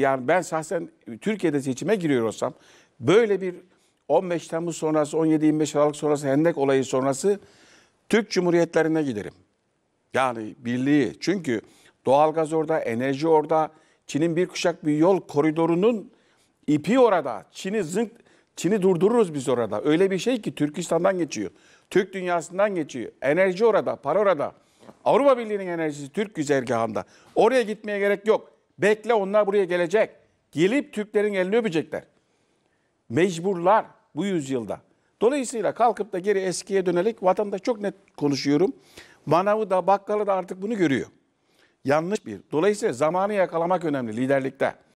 Yani ben şahsen Türkiye'de seçime giriyor olsam böyle bir 15 Temmuz sonrası, 17-25 Aralık sonrası, Hendek olayı sonrası Türk Cumhuriyetlerine giderim. Yani birliği. Çünkü doğalgaz orada, enerji orada. Çin'in bir kuşak bir yol koridorunun ipi orada. Çin'i zınk, Çin'i durdururuz biz orada. Öyle bir şey ki Türkistan'dan geçiyor. Türk dünyasından geçiyor. Enerji orada, para orada. Avrupa Birliği'nin enerjisi Türk güzergahında. Oraya gitmeye gerek yok. Bekle onlar buraya gelecek. Gelip Türklerin elini öpecekler. Mecburlar bu yüzyılda. Dolayısıyla kalkıp da geri eskiye dönelik vatandaş çok net konuşuyorum. Manavı da bakkalı da artık bunu görüyor. Yanlış bir. Dolayısıyla zamanı yakalamak önemli liderlikte.